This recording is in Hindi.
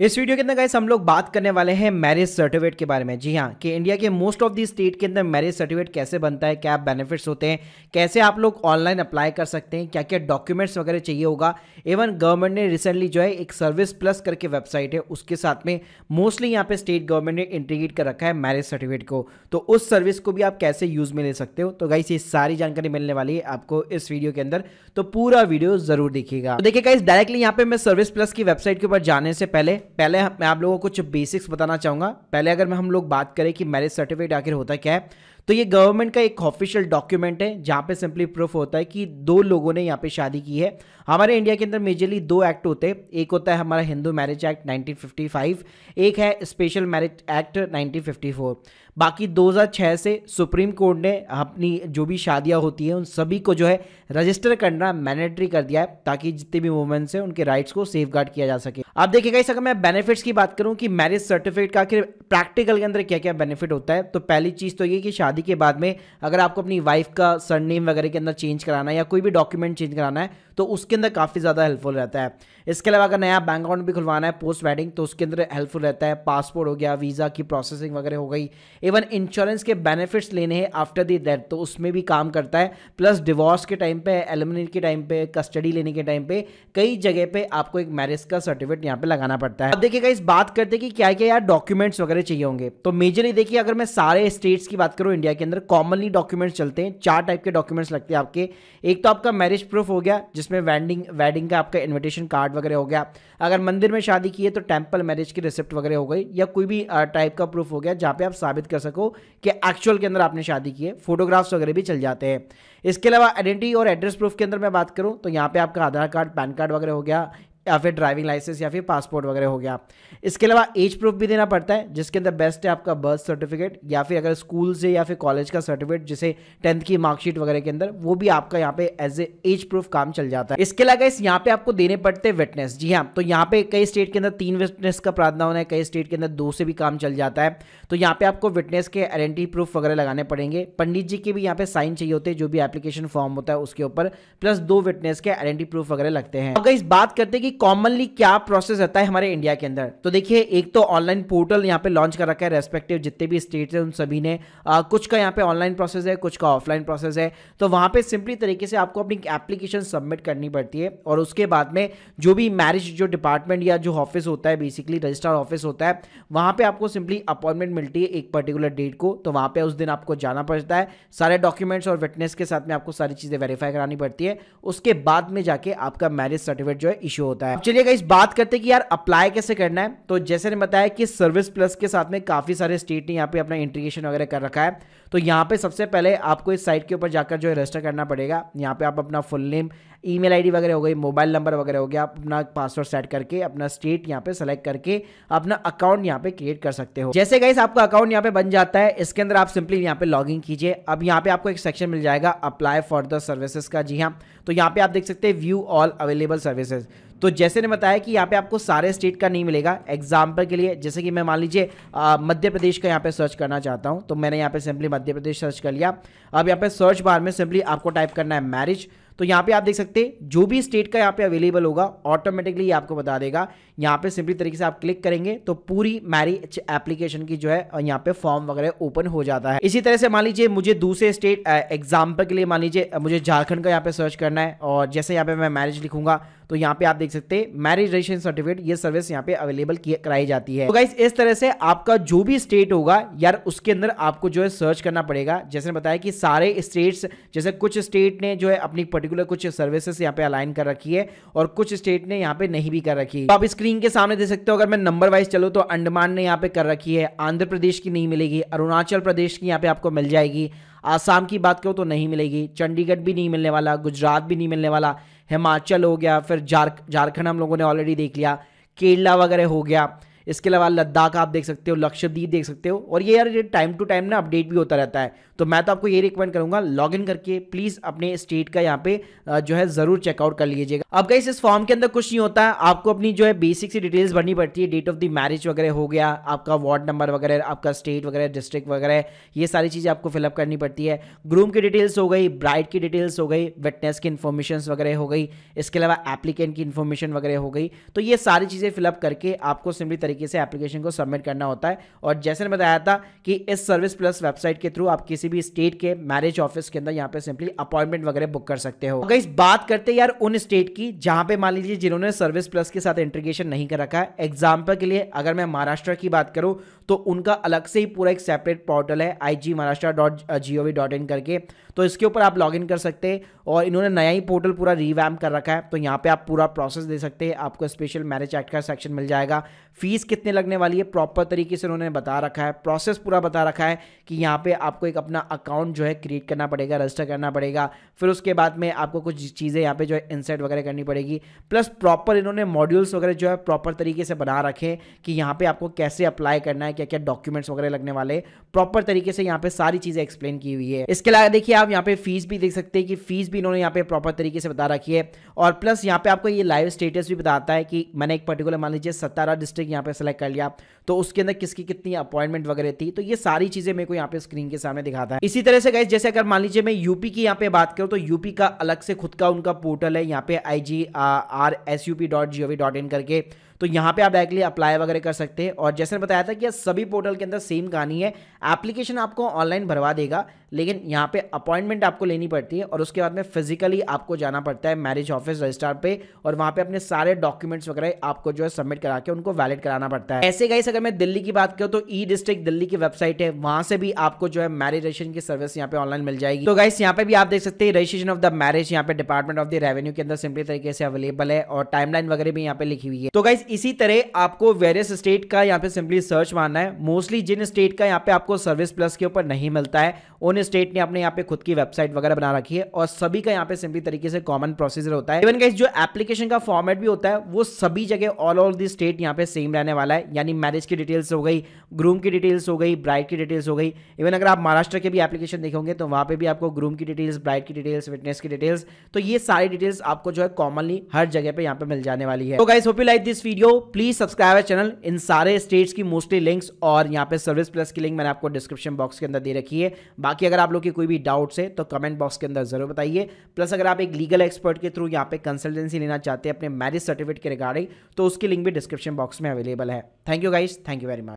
इस वीडियो के अंदर गाइस हम लोग बात करने वाले हैं मैरिज सर्टिफिकेट के बारे में जी हाँ कि इंडिया के मोस्ट ऑफ दी स्टेट के अंदर मैरिज सर्टिफिकेट कैसे बनता है क्या बेनिफिट्स होते हैं कैसे आप लोग ऑनलाइन अप्लाई कर सकते हैं क्या क्या डॉक्यूमेंट्स वगैरह चाहिए होगा इवन गवर्नमेंट ने रिसेंटली जो है एक सर्विस प्लस करके वेबसाइट है उसके साथ में मोस्टली यहाँ पे स्टेट गवर्नमेंट ने इंटीग्रेट कर रखा है मैरिज सर्टिफिकेट को तो उस सर्विस को भी आप कैसे यूज़ में ले सकते हो तो गाइस ये सारी जानकारी मिलने वाली है आपको इस वीडियो के अंदर तो पूरा वीडियो जरूर देखिएगा तो देखिए गाइस डायरेक्टली यहाँ पे मैं सर्विस प्लस की वेबसाइट के ऊपर जाने से पहले पहले मैं आप लोगों को कुछ बेसिक्स बताना चाहूँगा पहले अगर मैं हम लोग बात करें कि मैरिज सर्टिफिकेट आखिर होता क्या है तो ये गवर्नमेंट का एक ऑफिशियल डॉक्यूमेंट है जहां पे सिंपली प्रूफ होता है कि दो लोगों ने यहाँ पे शादी की है हमारे इंडिया के अंदर मेजरली दो एक्ट होते हैं एक होता है हमारा हिंदू मैरिज एक्ट 1955 एक है स्पेशल मैरिज एक्ट 1954 बाकी 2006 से सुप्रीम कोर्ट ने अपनी जो भी शादियाँ होती हैं उन सभी को जो है रजिस्टर करना मैनेटरी कर दिया है ताकि जितने भी वुमेंस हैं उनके राइट्स को सेफ किया जा सके आप देखिएगा इस अगर मैं बेनिफिट्स की बात करूँ कि मैरिज सर्टिफिकेट का आखिर प्रैक्टिकल के अंदर क्या क्या बेनिफिट होता है तो पहली चीज़ तो ये कि शादी शादी के बाद में अगर आपको अपनी वाइफ का सरनेम वगैरह के अंदर चेंज कराना है या कोई भी डॉक्यूमेंट चेंज कराना है तो उसके अंदर काफ़ी ज़्यादा हेल्पफुल रहता है इसके अलावा अगर नया बैंक अकाउंट भी खुलवाना है पोस्ट वेडिंग तो उसके अंदर हेल्पफुल रहता है पासपोर्ट हो गया वीज़ा की प्रोसेसिंग वगैरह हो गई इवन इंश्योरेंस के बेनिफिट्स लेने हैं आफ्टर दी डेथ तो उसमें भी काम करता है प्लस डिवोर्स के टाइम पे एलिमिनेट के टाइम पे कस्टडी लेने के टाइम पे कई जगह पे आपको एक मैरिज का सर्टिफिकेट यहाँ पे लगाना पड़ता है अब देखिएगा इस बात करते कि क्या क्या यार डॉक्यूमेंट्स वगैरह चाहिए होंगे तो मेजरली देखिए अगर मैं सारे स्टेट्स की बात करूँ इंडिया के अंदर कॉमनली डॉक्यूमेंट्स चलते हैं चार टाइप के डॉक्यूमेंट्स लगते हैं आपके एक तो आपका मैरिज प्रूफ हो गया जिस जिसमें वेडिंग वेडिंग का आपका इनविटेशन कार्ड वगैरह हो गया अगर मंदिर में शादी की है तो टेंपल मैरिज की रिसिप्ट वगैरह हो गई या कोई भी टाइप का प्रूफ हो गया जहाँ पे आप साबित कर सको कि एक्चुअल के अंदर आपने शादी की है फोटोग्राफ्स वगैरह भी चल जाते हैं इसके अलावा आइडेंटिटी और एड्रेस प्रूफ के अंदर मैं बात करूँ तो यहाँ पर आपका आधार कार्ड पैन कार्ड वगैरह हो गया या फिर ड्राइविंग लाइसेंस या फिर पासपोर्ट वगैरह हो गया इसके अलावा एज प्रूफ भी देना पड़ता है जिसके अंदर बेस्ट है आपका बर्थ सर्टिफिकेट या फिर अगर स्कूल से या फिर कॉलेज का सर्टिफिकेट जिसे टेंथ की मार्कशीट वगैरह के अंदर वो भी आपका यहाँ पे एज ए एज प्रूफ काम चल जाता है इसके अलावा इस यहाँ पे आपको देने पड़ते हैं विटनेस जी हाँ तो यहाँ पे कई स्टेट के अंदर तीन विटनेस का प्रावधान होना है कई स्टेट के अंदर दो से भी काम चल जाता है तो यहाँ पे आपको विटनेस के आइडेंटिटी प्रूफ वगैरह लगाने पड़ेंगे पंडित जी के भी यहाँ पे साइन चाहिए होते हैं जो भी एप्लीकेशन फॉर्म होता है उसके ऊपर प्लस दो विटनेस के आइडेंटिटी प्रूफ वगैरह लगते हैं अगर इस बात करते हैं कि कॉमनली क्या प्रोसेस रहता है हमारे इंडिया के अंदर तो देखिए एक तो ऑनलाइन पोर्टल यहाँ पे लॉन्च कर रखा है रेस्पेक्टिव जितने भी स्टेट है उन सभी ने आ, कुछ का यहाँ पे ऑनलाइन प्रोसेस है कुछ का ऑफलाइन प्रोसेस है तो वहाँ पे सिंपली तरीके से आपको अपनी एप्लीकेशन सबमिट करनी पड़ती है और उसके बाद में जो भी मैरिज जो डिपार्टमेंट या जो ऑफिस होता है बेसिकली रजिस्ट्रार ऑफिस होता है वहाँ पर आपको सिंपली अपॉइंटमेंट मिलती है एक पर्टिकुलर डेट को तो वहाँ पर उस दिन आपको जाना पड़ता है सारे डॉक्यूमेंट्स और विटनेस के साथ में आपको सारी चीज़ें वेरीफाई करानी पड़ती है उसके बाद में जाके आपका मैरिज सर्टिफिकेट जो है इशू होता है होता है चलिए इस बात करते कि यार अप्लाई कैसे करना है तो जैसे ने बताया कि सर्विस प्लस के साथ में काफी सारे स्टेट ने यहाँ पे अपना इंटीग्रेशन वगैरह कर रखा है तो यहाँ पे सबसे पहले आपको इस साइट के ऊपर जाकर जो है रजिस्टर करना पड़ेगा यहाँ पे आप अपना फुल नेम ईमेल आईडी वगैरह हो गई मोबाइल नंबर वगैरह हो गया अपना पासवर्ड सेट करके अपना स्टेट यहाँ पे सेलेक्ट करके अपना अकाउंट यहाँ पे क्रिएट कर सकते हो जैसे गाइस आपका अकाउंट यहाँ पे बन जाता है इसके अंदर आप सिंपली यहाँ पे लॉग कीजिए अब यहाँ पे आपको एक सेक्शन मिल जाएगा अप्लाई फॉर द सर्विसेज का जी हाँ तो यहाँ पे आप देख सकते हैं व्यू ऑल अवेलेबल सर्विसेज तो जैसे ने बताया कि यहाँ पे आपको सारे स्टेट का नहीं मिलेगा एग्जाम्पल के लिए जैसे कि मैं मान लीजिए मध्य प्रदेश का यहाँ पे सर्च करना चाहता हूँ तो मैंने यहाँ पे सिंपली मध्य प्रदेश सर्च कर लिया अब यहाँ पे सर्च बार में सिंपली आपको टाइप करना है मैरिज तो यहाँ पे आप देख सकते हैं जो भी स्टेट का यहाँ पे अवेलेबल होगा ऑटोमेटिकली आपको बता देगा यहाँ पे सिंपली तरीके से आप क्लिक करेंगे तो पूरी मैरिज एप्लीकेशन की जो है यहाँ पे फॉर्म वगैरह ओपन हो जाता है इसी तरह से मान लीजिए मुझे दूसरे स्टेट एग्जाम्पल के लिए मान लीजिए मुझे झारखंड का यहाँ पे सर्च करना है और जैसे यहाँ पे मैं मैरिज लिखूंगा तो यहाँ पे आप देख सकते हैं मैरिज रजिस्ट्रेशन सर्टिफिकेट ये सर्विस यहाँ पे अवेलेबल कराई जाती है तो गाइस इस तरह से आपका जो भी स्टेट होगा यार उसके अंदर आपको जो है सर्च करना पड़ेगा जैसे बताया कि सारे स्टेट्स जैसे कुछ स्टेट ने जो है अपनी पर्टिकुलर कुछ सर्विसेस यहाँ पे अलाइन कर रखी है और कुछ स्टेट ने यहाँ पे नहीं भी कर रखी है तो आप स्क्रीन के सामने देख सकते हो अगर मैं नंबर वाइज चलो तो अंडमान ने यहाँ पे कर रखी है आंध्र प्रदेश की नहीं मिलेगी अरुणाचल प्रदेश की यहाँ पे आपको मिल जाएगी आसाम की बात करो तो नहीं मिलेगी चंडीगढ़ भी नहीं मिलने वाला गुजरात भी नहीं मिलने वाला हिमाचल हो गया फिर झारखंड हम लोगों ने ऑलरेडी देख लिया केरला वगैरह हो गया इसके अलावा लद्दाख आप देख सकते हो लक्षद्वीप देख सकते हो और ये यार ये टाइम टू टाइम ना अपडेट भी होता रहता है तो मैं तो आपको ये रिकमेंड करूंगा लॉग इन करके प्लीज़ अपने स्टेट का यहाँ पे जो है ज़रूर चेकआउट कर लीजिएगा अब कहीं इस फॉर्म के अंदर कुछ नहीं होता है आपको अपनी जो है बेसिक सी डिटेल्स भरनी पड़ती है डेट ऑफ द मैरिज वगैरह हो गया आपका वार्ड नंबर वगैरह आपका स्टेट वगैरह डिस्ट्रिक्ट वगैरह ये सारी चीज़ें आपको फिलअप करनी पड़ती है ग्रूम की डिटेल्स हो गई ब्राइड की डिटेल्स हो गई विटनेस की इन्फॉर्मेशन वगैरह हो गई इसके अलावा एप्लीकेंट की इन्फॉर्मेशन वगैरह हो गई तो ये सारी चीज़ें फिलअप करके आपको सिंपली तरीके तरीके से एप्लीकेशन को सबमिट करना होता है और जैसे ने बताया था कि इस सर्विस प्लस वेबसाइट के थ्रू आप किसी भी स्टेट के मैरिज ऑफिस के अंदर यहाँ पे सिंपली अपॉइंटमेंट वगैरह बुक कर सकते हो अगर इस बात करते यार उन स्टेट की जहां पे मान लीजिए जिन्होंने सर्विस प्लस के साथ इंटीग्रेशन नहीं कर रखा है एग्जाम्पल के लिए अगर मैं महाराष्ट्र की बात करूँ तो उनका अलग से ही पूरा एक सेपरेट पोर्टल है I G Maharashtra dot G O V dot in करके तो इसके ऊपर आप लॉग इन कर सकते हैं और इन्होंने नया ही पोर्टल पूरा रिवैम कर रखा है तो यहाँ पे आप पूरा प्रोसेस दे सकते हैं आपको स्पेशल मैरिज एक्ट का सेक्शन मिल जाएगा फीस कितने लगने वाली है प्रॉपर तरीके से उन्होंने बता रखा है प्रोसेस पूरा बता रखा है कि यहाँ पे आपको एक अपना अकाउंट जो है क्रिएट करना पड़ेगा रजिस्टर करना पड़ेगा फिर उसके बाद में आपको कुछ चीज़ें यहाँ पे जो है इंसर्ट वगैरह करनी पड़ेगी प्लस प्रॉपर इन्होंने मॉड्यूल्स वगैरह जो है प्रॉपर तरीके से बना रखे कि यहाँ पे आपको कैसे अप्लाई करना है है क्या क्या डॉक्यूमेंट्स वगैरह लगने वाले प्रॉपर तरीके से यहाँ पे सारी चीजें एक्सप्लेन की हुई है इसके अलावा देखिए आप यहाँ पे फीस भी देख सकते हैं कि फीस भी इन्होंने यहाँ पे प्रॉपर तरीके से बता रखी है और प्लस यहाँ पे आपको ये लाइव स्टेटस भी बताता है कि मैंने एक पर्टिकुलर मान लीजिए सतारा डिस्ट्रिक्ट यहाँ पे सेलेक्ट कर लिया तो उसके अंदर किसकी कितनी अपॉइंटमेंट वगैरह थी तो ये सारी चीजें मेरे को यहाँ पे स्क्रीन के सामने दिखाता है इसी तरह से गए जैसे अगर मान लीजिए मैं यूपी की यहाँ पे बात करूँ तो यूपी का अलग से खुद का उनका पोर्टल है यहाँ पे I G R S U P dot G O V dot in करके तो यहाँ पे आप डायरेक्टली अप्लाई वगैरह कर सकते हैं और जैसे बताया था कि सभी पोर्टल के अंदर सेम कहानी है एप्लीकेशन आपको ऑनलाइन भरवा देगा लेकिन यहाँ पे अपॉइंटमेंट आपको लेनी पड़ती है और उसके बाद में फिजिकली आपको जाना पड़ता है मैरिज ऑफिस रजिस्ट्रार पे और वहाँ पे अपने सारे डॉक्यूमेंट्स वगैरह आपको जो है सबमिट करा के उनको वैलिड कराना पड़ता है ऐसे गाइस अगर मैं दिल्ली की बात करूँ तो ई डिस्ट्रिक्ट दिल्ली की वेबसाइट है वहाँ से भी आपको जो है मैरिज रजिस्ट्रेशन की सर्विस यहाँ पे ऑनलाइन मिल जाएगी तो गाइस यहाँ पे भी आप देख सकते हैं रजिस्ट्रेशन ऑफ द मैरिज यहाँ पे डिपार्टमेंट ऑफ द रेवेन्यू के अंदर सिंपली तरीके से अवेलेबल है और टाइमलाइन वगैरह भी यहाँ पे लिखी हुई है तो गाइस इसी तरह आपको वेरियस स्टेट का यहाँ पे सिंपली सर्च मारना है मोस्टली जिन स्टेट का यहाँ पे आपको सर्विस प्लस के ऊपर नहीं मिलता है उन स्टेट ने अपने यहाँ पे खुद की वेबसाइट वगैरह बना रखी है और सभी का यहाँ पे सिंपली तरीके से कॉमन प्रोसीजर होता है इवन का जो एप्लीकेशन का फॉर्मेट भी होता है वो सभी जगह ऑल ओवर दी स्टेट यहाँ पे सेम रहने वाला है यानी मैरिज की डिटेल्स हो गई ग्रूम की डिटेल्स हो गई ब्राइड की डिटेल्स हो गई इवन अगर आप महाराष्ट्र के भी एप्लीकेशन देखोगे तो वहाँ पे भी आपको ग्रूम की डिटेल्स ब्राइड की डिटेल्स फिटनेस की डिटेल्स तो ये सारी डिटेल्स आपको जो है कॉमनली हर जगह पर यहाँ पे मिल जाने वाली है तो guys hope you like this video video please subscribe our channel इन सारे स्टेट्स की मोस्टली लिंक्स और यहाँ पे सर्विस प्लस की लिंक मैंने आपको डिस्क्रिप्शन बॉक्स के अंदर दे रखी है बाकी अगर आप लोग की कोई भी डाउट्स है तो कमेंट बॉक्स के अंदर जरूर बताइए प्लस अगर आप एक लीगल एक्सपर्ट के थ्रू यहाँ पे कंसल्टेंसी लेना चाहते हैं अपने मैरिज सर्टिफिकेट के रिगार्डिंग तो उसकी लिंक भी डिस्क्रिप्शन बॉक्स में अवेलेबल है thank you guys thank you very much